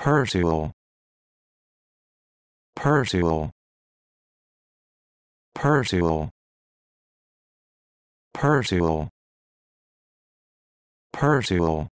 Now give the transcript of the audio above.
Pursual. Percival Percival Percival Percival